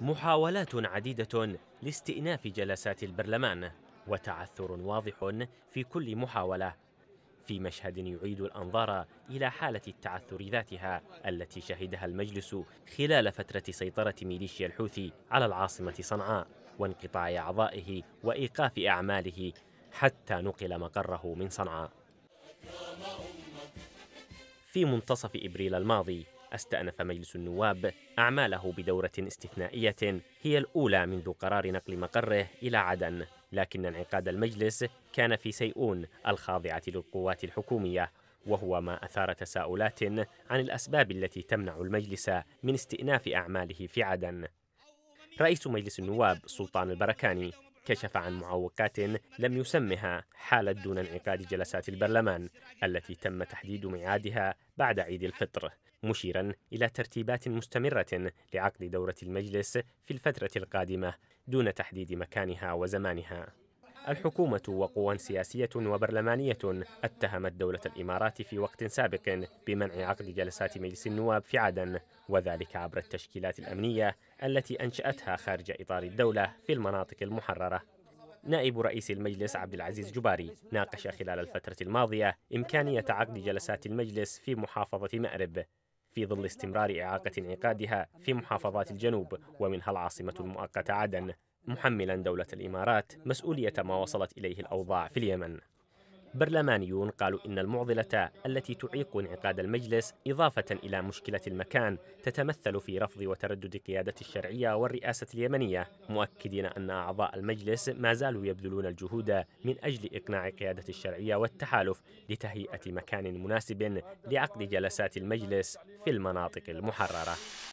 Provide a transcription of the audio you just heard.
محاولات عديدة لاستئناف جلسات البرلمان وتعثر واضح في كل محاولة في مشهد يعيد الأنظار إلى حالة التعثر ذاتها التي شهدها المجلس خلال فترة سيطرة ميليشيا الحوثي على العاصمة صنعاء وانقطاع أعضائه وإيقاف أعماله حتى نقل مقره من صنعاء في منتصف إبريل الماضي استأنف مجلس النواب أعماله بدورة استثنائية هي الأولى منذ قرار نقل مقره إلى عدن، لكن انعقاد المجلس كان في سيئون الخاضعة للقوات الحكومية، وهو ما أثار تساؤلات عن الأسباب التي تمنع المجلس من استئناف أعماله في عدن. رئيس مجلس النواب سلطان البركاني كشف عن معوقات لم يسمها حالت دون انعقاد جلسات البرلمان التي تم تحديد ميعادها بعد عيد الفطر مشيرا الى ترتيبات مستمره لعقد دوره المجلس في الفتره القادمه دون تحديد مكانها وزمانها الحكومة وقوى سياسية وبرلمانية اتهمت دولة الإمارات في وقت سابق بمنع عقد جلسات مجلس النواب في عدن وذلك عبر التشكيلات الأمنية التي أنشأتها خارج إطار الدولة في المناطق المحررة نائب رئيس المجلس عبد العزيز جباري ناقش خلال الفترة الماضية إمكانية عقد جلسات المجلس في محافظة مأرب في ظل استمرار إعاقة انعقادها في محافظات الجنوب ومنها العاصمة المؤقتة عدن محملا دولة الإمارات مسؤولية ما وصلت إليه الأوضاع في اليمن برلمانيون قالوا إن المعضلة التي تعيق انعقاد المجلس إضافة إلى مشكلة المكان تتمثل في رفض وتردد قيادة الشرعية والرئاسة اليمنية مؤكدين أن أعضاء المجلس ما زالوا يبذلون الجهود من أجل إقناع قيادة الشرعية والتحالف لتهيئة مكان مناسب لعقد جلسات المجلس في المناطق المحررة